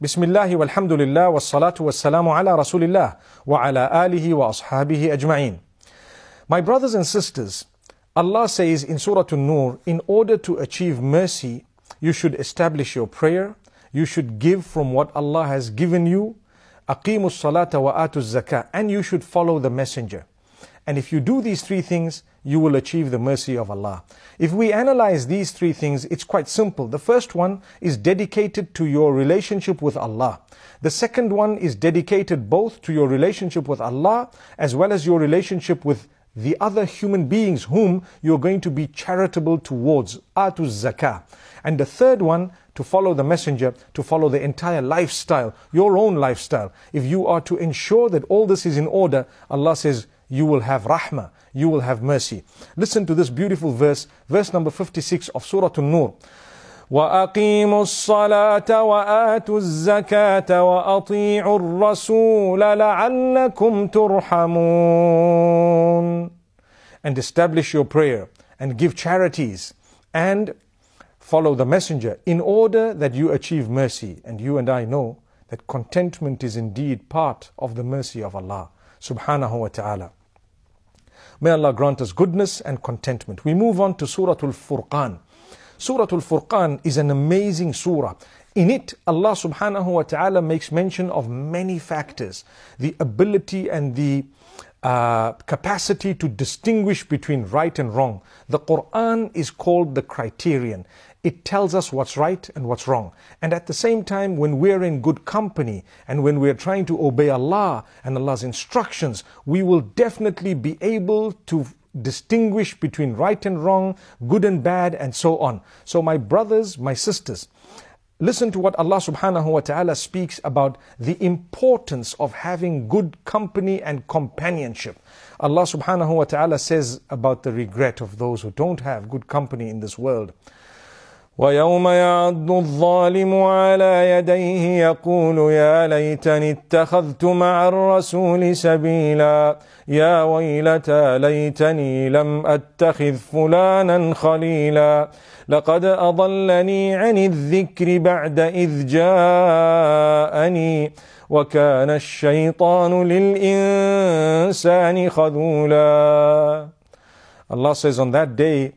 بسم الله والحمد لله والصلاة والسلام على رسول الله وعلى آله وأصحابه أجمعين My brothers and sisters, Allah says in Surah An-Nur, in order to achieve mercy, you should establish your prayer, you should give from what Allah has given you, أقيموا الصلاة وآتوا الزكاة, and you should follow the messenger. And if you do these three things, you will achieve the mercy of Allah. If we analyze these three things, it's quite simple. The first one is dedicated to your relationship with Allah. The second one is dedicated both to your relationship with Allah as well as your relationship with the other human beings whom you're going to be charitable towards, atu zakah. And the third one, to follow the messenger, to follow the entire lifestyle, your own lifestyle. If you are to ensure that all this is in order, Allah says, you will have rahmah, you will have mercy. Listen to this beautiful verse, verse number 56 of Surah An-Nur. وأقيموا الصلاة وآتوا الزكاة وأطيعوا الرسول لعلكم ترحمون And establish your prayer and give charities and follow the messenger in order that you achieve mercy. And you and I know that contentment is indeed part of the mercy of Allah subhanahu wa ta'ala. May Allah grant us goodness and contentment. We move on to Surah Al-Furqan. Surah Al-Furqan is an amazing surah. In it, Allah subhanahu wa ta'ala makes mention of many factors. The ability and the uh, capacity to distinguish between right and wrong. The Quran is called the criterion. It tells us what's right and what's wrong. And at the same time, when we're in good company and when we're trying to obey Allah and Allah's instructions, we will definitely be able to distinguish between right and wrong, good and bad, and so on. So, my brothers, my sisters, Listen to what Allah subhanahu wa ta'ala speaks about the importance of having good company and companionship. Allah subhanahu wa ta'ala says about the regret of those who don't have good company in this world. ويوم يعض الظالم على يديه يقول يا ليتني اتخذت مع الرسول سبيلا يا ويلتى ليتني لم اتخذ فلانا خليلا لقد اضلني عن الذكر بعد اذ جاءني وكان الشيطان للانسان خذولا Allah says on that day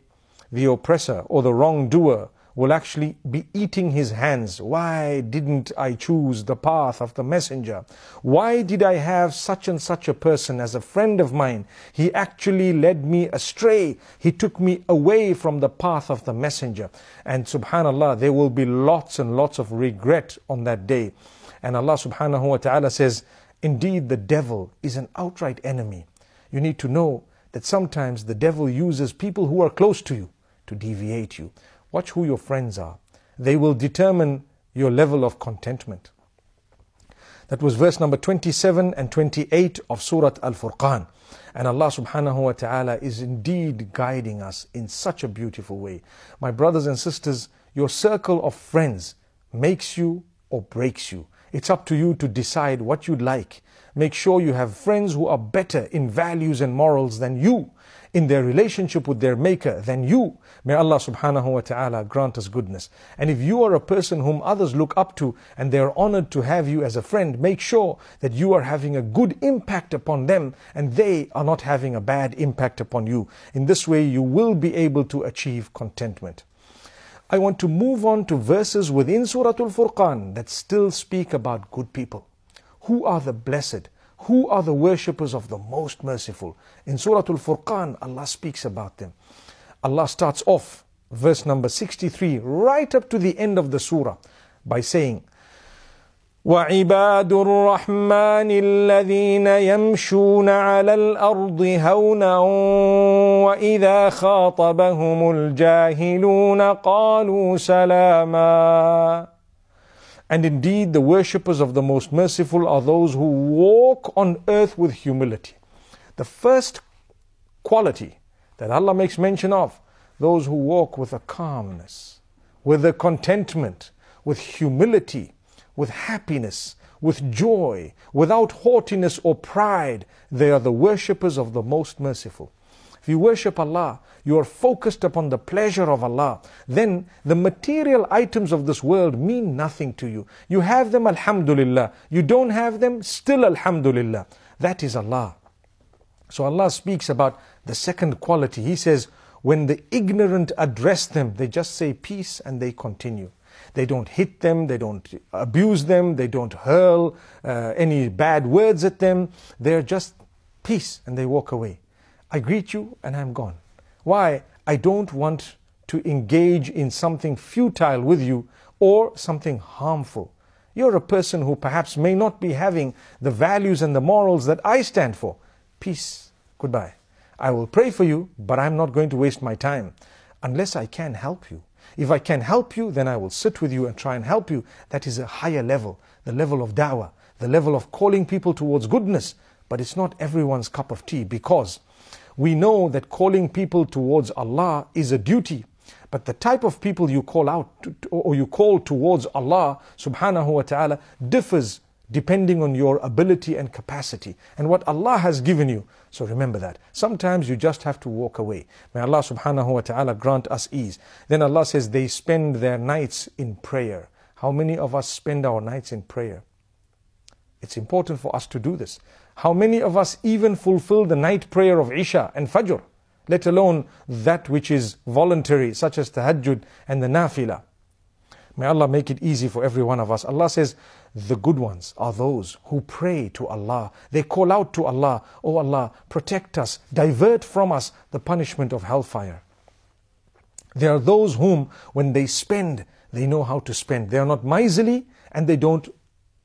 the oppressor or the wrongdoer will actually be eating his hands. Why didn't I choose the path of the messenger? Why did I have such and such a person as a friend of mine? He actually led me astray. He took me away from the path of the messenger. And subhanallah, there will be lots and lots of regret on that day. And Allah subhanahu wa ta'ala says, Indeed, the devil is an outright enemy. You need to know that sometimes the devil uses people who are close to you to deviate you. Watch who your friends are. They will determine your level of contentment. That was verse number 27 and 28 of Surah Al Furqan. And Allah subhanahu wa ta'ala is indeed guiding us in such a beautiful way. My brothers and sisters, your circle of friends makes you or breaks you. It's up to you to decide what you'd like. Make sure you have friends who are better in values and morals than you in their relationship with their Maker than you. May Allah subhanahu wa ta'ala grant us goodness. And if you are a person whom others look up to and they are honored to have you as a friend, make sure that you are having a good impact upon them and they are not having a bad impact upon you. In this way, you will be able to achieve contentment. I want to move on to verses within Surah Al Furqan that still speak about good people. Who are the blessed? Who are the worshippers of the most merciful? In Surah Al Furqan, Allah speaks about them. Allah starts off verse number 63 right up to the end of the surah by saying, وعباد الرحمن الذين يمشون على الارض هونا واذا خاطبهم الجاهلون قالوا سلاما and indeed, the worshippers of the Most Merciful are those who walk on earth with humility. The first quality that Allah makes mention of, those who walk with a calmness, with a contentment, with humility, with happiness, with joy, without haughtiness or pride, they are the worshippers of the Most Merciful. If you worship Allah, you are focused upon the pleasure of Allah, then the material items of this world mean nothing to you. You have them, Alhamdulillah. You don't have them, still Alhamdulillah. That is Allah. So Allah speaks about the second quality. He says, when the ignorant address them, they just say peace and they continue. They don't hit them, they don't abuse them, they don't hurl uh, any bad words at them. They're just peace and they walk away. I greet you and I'm gone. Why? I don't want to engage in something futile with you or something harmful. You're a person who perhaps may not be having the values and the morals that I stand for. Peace. Goodbye. I will pray for you, but I'm not going to waste my time unless I can help you. If I can help you, then I will sit with you and try and help you. That is a higher level, the level of dawah, the level of calling people towards goodness. But it's not everyone's cup of tea because we know that calling people towards Allah is a duty. But the type of people you call out to, or you call towards Allah subhanahu wa ta'ala differs depending on your ability and capacity and what Allah has given you. So remember that. Sometimes you just have to walk away. May Allah subhanahu wa ta'ala grant us ease. Then Allah says they spend their nights in prayer. How many of us spend our nights in prayer? It's important for us to do this. How many of us even fulfill the night prayer of Isha and Fajr, let alone that which is voluntary, such as Tahajjud and the Nafilah? May Allah make it easy for every one of us. Allah says, the good ones are those who pray to Allah. They call out to Allah, Oh Allah, protect us, divert from us the punishment of hellfire. They are those whom, when they spend, they know how to spend. They are not miserly and they don't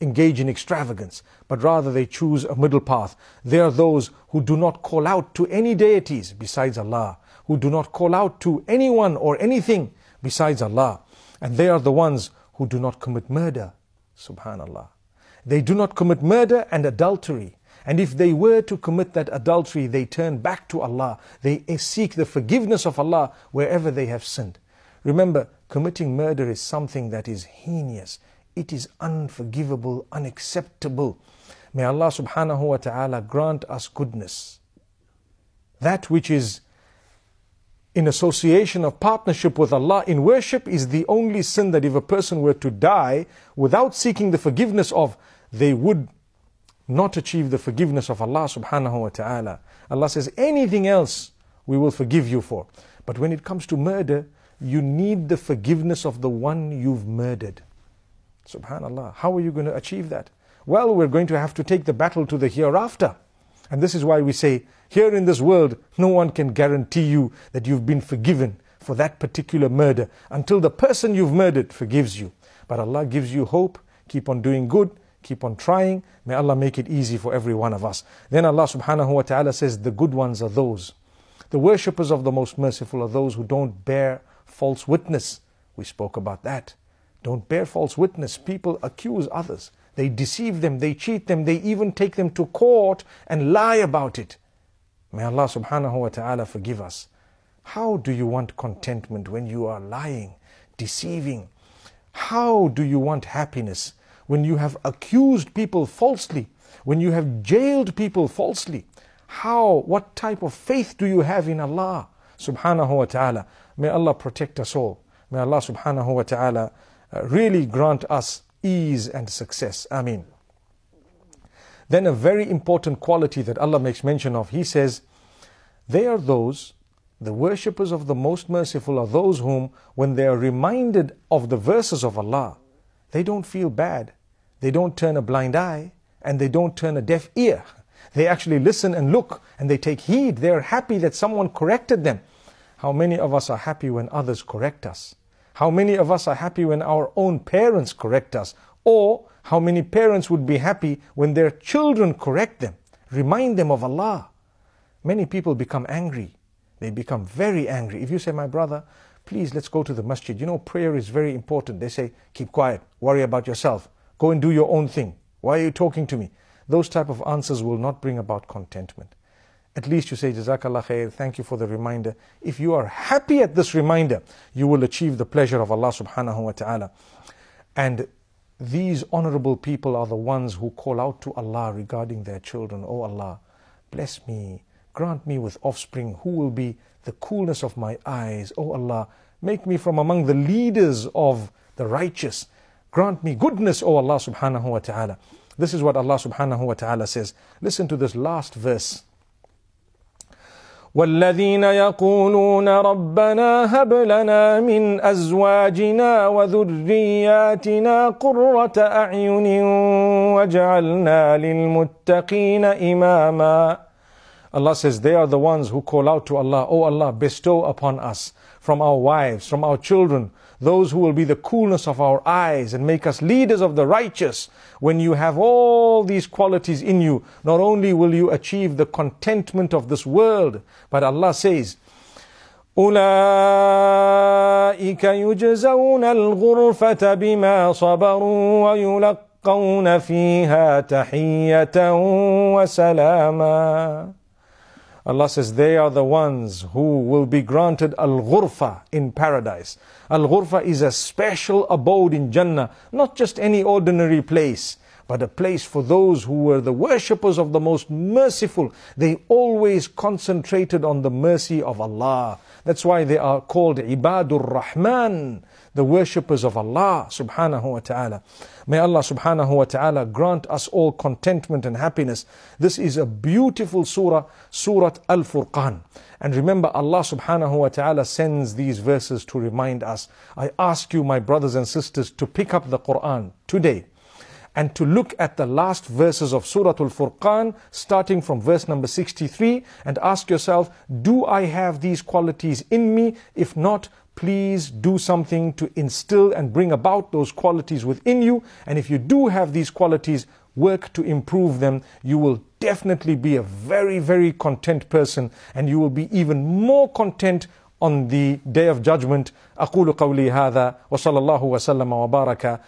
engage in extravagance, but rather they choose a middle path. They are those who do not call out to any deities besides Allah, who do not call out to anyone or anything besides Allah. And they are the ones who do not commit murder. Subhanallah. They do not commit murder and adultery. And if they were to commit that adultery, they turn back to Allah. They eh, seek the forgiveness of Allah wherever they have sinned. Remember, committing murder is something that is heinous, it is unforgivable, unacceptable. May Allah subhanahu wa ta'ala grant us goodness. That which is in association of partnership with Allah in worship is the only sin that if a person were to die without seeking the forgiveness of, they would not achieve the forgiveness of Allah subhanahu wa ta'ala. Allah says, anything else we will forgive you for. But when it comes to murder, you need the forgiveness of the one you've murdered. Subhanallah. How are you going to achieve that? Well, we're going to have to take the battle to the hereafter. And this is why we say, here in this world, no one can guarantee you that you've been forgiven for that particular murder until the person you've murdered forgives you. But Allah gives you hope. Keep on doing good. Keep on trying. May Allah make it easy for every one of us. Then Allah subhanahu wa ta'ala says, the good ones are those. The worshippers of the most merciful are those who don't bear false witness. We spoke about that. Don't bear false witness. People accuse others. They deceive them, they cheat them, they even take them to court and lie about it. May Allah subhanahu wa ta'ala forgive us. How do you want contentment when you are lying, deceiving? How do you want happiness when you have accused people falsely, when you have jailed people falsely? How, what type of faith do you have in Allah subhanahu wa ta'ala? May Allah protect us all. May Allah subhanahu wa ta'ala uh, really grant us ease and success. Ameen. Then a very important quality that Allah makes mention of, He says, They are those, the worshippers of the Most Merciful are those whom, when they are reminded of the verses of Allah, they don't feel bad, they don't turn a blind eye, and they don't turn a deaf ear. They actually listen and look and they take heed. They are happy that someone corrected them. How many of us are happy when others correct us? How many of us are happy when our own parents correct us? Or how many parents would be happy when their children correct them, remind them of Allah? Many people become angry. They become very angry. If you say, My brother, please let's go to the masjid. You know, prayer is very important. They say, Keep quiet, worry about yourself, go and do your own thing. Why are you talking to me? Those type of answers will not bring about contentment at least you say Jazakallah khair, thank you for the reminder. If you are happy at this reminder, you will achieve the pleasure of Allah subhanahu wa ta'ala. And these honorable people are the ones who call out to Allah regarding their children. Oh Allah, bless me, grant me with offspring who will be the coolness of my eyes. Oh Allah, make me from among the leaders of the righteous. Grant me goodness, O oh Allah subhanahu wa ta'ala. This is what Allah subhanahu wa ta'ala says. Listen to this last verse والذين يقولون ربنا هب لنا من ازواجنا وذرياتنا قره اعين وَجَعَلْنَا للمتقين اماما Allah says they are the ones who call out to Allah, O oh Allah, bestow upon us from our wives, from our children, those who will be the coolness of our eyes and make us leaders of the righteous. When you have all these qualities in you, not only will you achieve the contentment of this world, but Allah says, أولئك يجزون الغرفة بما صبروا ويلقون فيها تحية وسلاما Allah says, they are the ones who will be granted al-ghurfa in paradise. Al-ghurfa is a special abode in Jannah, not just any ordinary place, but a place for those who were the worshippers of the most merciful. They always concentrated on the mercy of Allah. That's why they are called ibadur rahman the worshippers of Allah subhanahu wa ta'ala. May Allah subhanahu wa ta'ala grant us all contentment and happiness. This is a beautiful surah, Surah Al Furqan. And remember, Allah subhanahu wa ta'ala sends these verses to remind us. I ask you, my brothers and sisters, to pick up the Quran today and to look at the last verses of Surah Al Furqan, starting from verse number 63, and ask yourself, Do I have these qualities in me? If not, please do something to instill and bring about those qualities within you. And if you do have these qualities, work to improve them. You will definitely be a very, very content person and you will be even more content on the day of judgment. أقول قولي هذا وصلى الله وسلم وبارك